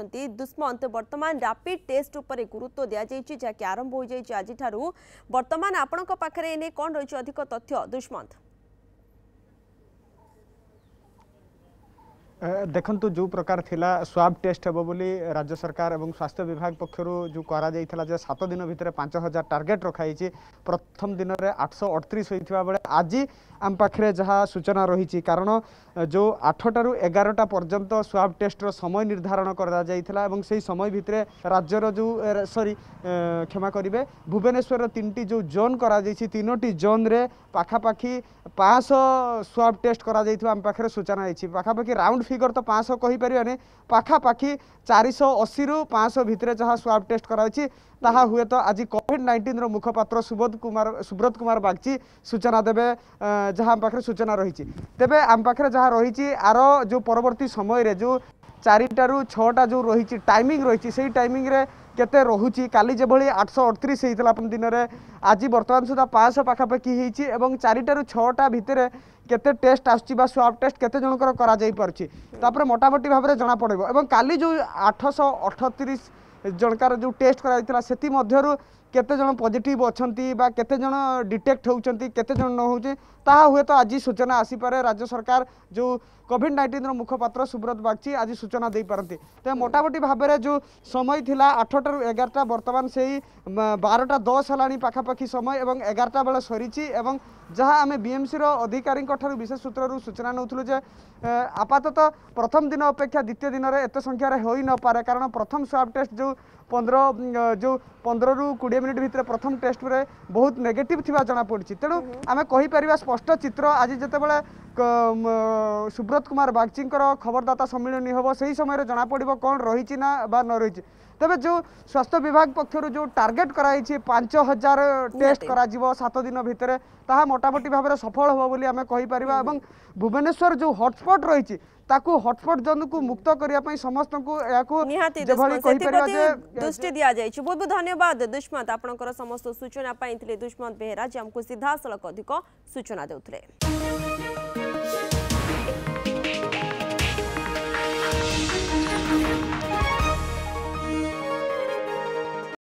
दुष्मंत बर्तमान rapid test उपर गुरुत्व दि जाइए जहाँकि आरंभ हो जाए आज बर्तमान आपण पाखे एने कौन रही अधिक तथ्य दुष्मंत ଦେଖନ୍ତୁ ଯେଉଁ ପ୍ରକାର ଥିଲା ସ୍ୱାବ୍ ଟେଷ୍ଟ ହେବ ବୋଲି ରାଜ୍ୟ ସରକାର ଏବଂ ସ୍ୱାସ୍ଥ୍ୟ ବିଭାଗ ପକ୍ଷରୁ ଯେଉଁ କରାଯାଇଥିଲା ଯେ ସାତ ଦିନ ଭିତରେ ପାଞ୍ଚ ହଜାର ଟାର୍ଗେଟ୍ ରଖାଯାଇଛି ପ୍ରଥମ ଦିନରେ ଆଠଶହ ଅଠତିରିଶ ହୋଇଥିବା ବେଳେ ଆଜି ଆମ ପାଖରେ ଯାହା ସୂଚନା ରହିଛି କାରଣ ଯେଉଁ ଆଠଟାରୁ ଏଗାରଟା ପର୍ଯ୍ୟନ୍ତ ସ୍ୱାବ୍ ଟେଷ୍ଟର ସମୟ ନିର୍ଦ୍ଧାରଣ କରାଯାଇଥିଲା ଏବଂ ସେହି ସମୟ ଭିତରେ ରାଜ୍ୟର ଯେଉଁ ସରି କ୍ଷମା କରିବେ ଭୁବନେଶ୍ୱରର ତିନିଟି ଯେଉଁ ଜୋନ୍ କରାଯାଇଛି ତିନୋଟି ଜୋନ୍ରେ ପାଖାପାଖି ପାଞ୍ଚଶହ ସ୍ୱାବ୍ ଟେଷ୍ଟ କରାଯାଇଥିବା ଆମ ପାଖରେ ସୂଚନା ହେଇଛି ପାଖାପାଖି ରାଉଣ୍ଡ ফিগর তো পাঁচশহ কহিপারে পাখাপাখি চারিশহ অশীরু পাঁচশহ ভিতরে যা সোয়াব টেস্ট করা হয়েছে তাহা হুয়েত আজ কোভিড নাইন্টিন্র মুখপাত্র সুবোধ কুমার সুব্রত কুমার বাগচি সূচনা দেবে যা আম পাখে সূচনা রয়েছে তেবে আম পাখে যা রয়েছে আর যে পরবর্তী সময়ের যে চারিটার ছটা যে রয়েছে টাইমিং রয়েছে সেই টাইমিংরে কেতে রহুচি কালি যেভাবে আটশো অড়তিশ হয়েছিল দিনের আজ বর্তমান সুদ্ধা পাঁচশো পাখাপাখি হয়েছি এবং চারিটার ছটা ভিতরে কেতে টেস্ট আসছে বা সোয়াব টেস্ট কেতে জনকর করা যাইপারছি তাপরে মোটামুটি ভাবে জনাপড়ব এবং কালি যে আঠশো অঠতিরিশ জনকার যে টেস্ট করা যাই সেটি মধ্যরু কেতজন পজিটিভ অনেক বা কেতজন ডিটেক্ট হচ্ছেন কেতজন ন হচ্ছে তাহা হুয়েত আজ সূচনা আসিপারে রাজ্য সরকার যে কোভিড নাইন্টিন্র মুখপাত্র সুব্রত বাগচি আজ সূচনা দিয়ে তো মোটামুটি ভাবে যে সময় লা আঠটার এগারটা বর্তমান সেই বারোটা দশ হল পাখাপাখি সময় এবং এগারটা বেড়ে সরিছি এবং যা আমি বিএমসির অধিকারী বিশেষ সূত্রর সূচনা নেউলু যে আপাতত প্রথম দিন অপেক্ষা দ্বিতীয় দিনের এত সংখ্যার হয়ে নপরে কারণ প্রথম সোয়াব টেস্ট যে পনেরো যে পনেরু কোড়ি মিনিট ভিতরে প্রথম টেস্টরে বহুত নেগেটিভ থাকা জনাপড়ছে তেমন আমি কহিপার স্পষ্ট চিত্র আজ যেতবে সুব্রত কুমার বাগচিঙ্কর খবরদাতা সম্মিলনী হব সেই সময় জনাপড়ব কণ রয়েছে না বা ন রয়েছে তবে যে স্বাস্থ্য বিভাগ পক্ষ যে টার্গেট করা হয়েছে পাঁচ হাজার টেস্ট করা সাত দিন ভিতরে তাহা মোটামুটি ভাবে সফল হব বলে আমি কইপার এবং ভুবনেশ্বর যে হটস্পট রয়েছে তাকু হটস্পট জনকু মুক্ত করিয়া পাই সমস্তকু ইয়াকু যেভাবে কই পারিবা যে দৃষ্টি দিয়া যাইছি বহুত বহুত ধন্যবাদ দুষ্মন্ত আপনকৰ সমস্ত সূচনা পাইছিলে দুষ্মন্ত বেহেরা যে আমকু সিধা সলক অধিক সূচনা দেউতলে